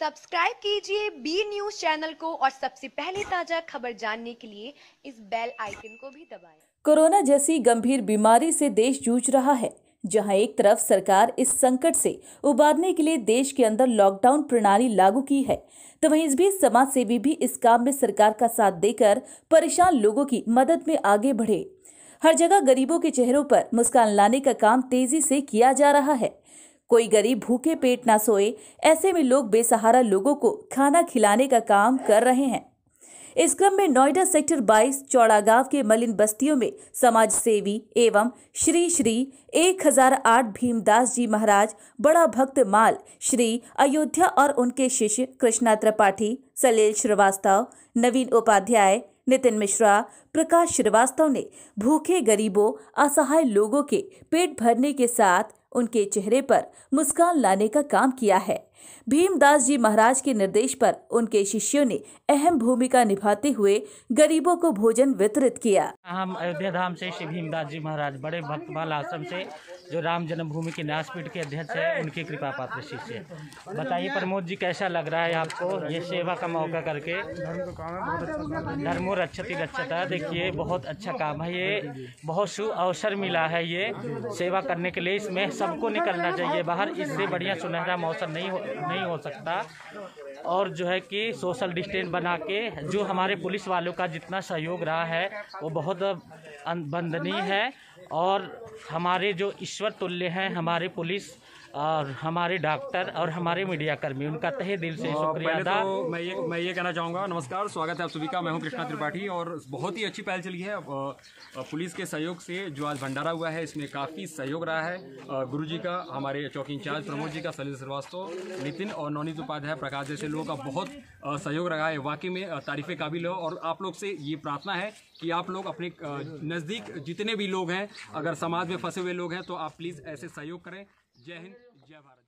Subscribe कीजिए B news channel को और सबसे पहले ताजा खबर जानने के लिए इस बेल आइकन को भी दबाएं। कोरोना जैसी गंभीर बीमारी से देश जूझ रहा है जहां एक तरफ सरकार इस संकट से उबारने के लिए देश के अंदर लॉकडाउन प्रणाली लागू की है तो वहीं इस बीच समाज सेवी भी इस काम में सरकार का साथ देकर परेशान लोगों की मदद में आगे बढ़े हर जगह गरीबों के चेहरों पर मुस्कान लाने का काम तेजी से किया जा रहा है कोई गरीब भूखे पेट ना सोए ऐसे में लोग बेसहारा लोगों को खाना खिलाने का काम कर रहे हैं इस क्रम में नोएडा सेक्टर 22 चौड़ागांव के मलिन बस्तियों में समाज सेवी एवं श्री श्री 1008 भीमदास जी महाराज बड़ा भक्त माल श्री अयोध्या और उनके शिष्य कृष्णा त्रिपाठी सलील श्रीवास्तव नवीन उपाध्याय नितिन मिश्रा प्रकाश श्रीवास्तव ने भूखे गरीबों असहाय लोगों के पेट भरने के साथ उनके चेहरे पर मुस्कान लाने का काम किया है भीमदास जी महाराज के निर्देश पर उनके शिष्यों ने अहम भूमिका निभाते हुए गरीबों को भोजन वितरित किया हम अयोध्या धाम से श्री भीमदास जी महाराज बड़े भक्तमाल आश्रम से जो राम जन्मभूमि के न्यासपीठ के अध्यक्ष है उनके कृपा पात्र शिष्य है बताइए प्रमोद जी कैसा लग रहा है आपको ये सेवा का मौका करके धर्मो रक्षति रक्षता देखिए बहुत अच्छा काम है ये बहुत सु अवसर मिला है ये सेवा करने के लिए इसमें सबको निकलना चाहिए बाहर इससे बढ़िया सुनहरा मौसम नहीं हो नहीं हो सकता और जो है कि सोशल डिस्टेंस बना के जो हमारे पुलिस वालों का जितना सहयोग रहा है वो बहुत वंदनीय है और हमारे जो ईश्वर तुल्य हैं हमारे पुलिस और हमारे डॉक्टर और हमारे मीडियाकर्मी उनका तहे दिल से शुक्रिया अदा तो मैं ये मैं ये कहना चाहूँगा नमस्कार स्वागत है आप सभी का मैं हूँ कृष्णा त्रिपाठी और बहुत ही अच्छी पहल चली है पुलिस के सहयोग से जो आज भंडारा हुआ है इसमें काफ़ी सहयोग रहा है गुरु जी का हमारे चौकी इंचार्ज प्रमोद जी का सलील श्रीवास्तव नितिन और नवनीत उपाध्याय प्रकाश जैसे लोगों का बहुत सहयोग रहा है वाकई में तारीफ़ काबिल हो और आप लोग से ये प्रार्थना है कि आप लोग अपने नज़दीक जितने भी लोग हैं अगर समाज में फंसे हुए लोग हैं तो आप प्लीज़ ऐसे सहयोग करें जय हिंद जय भारत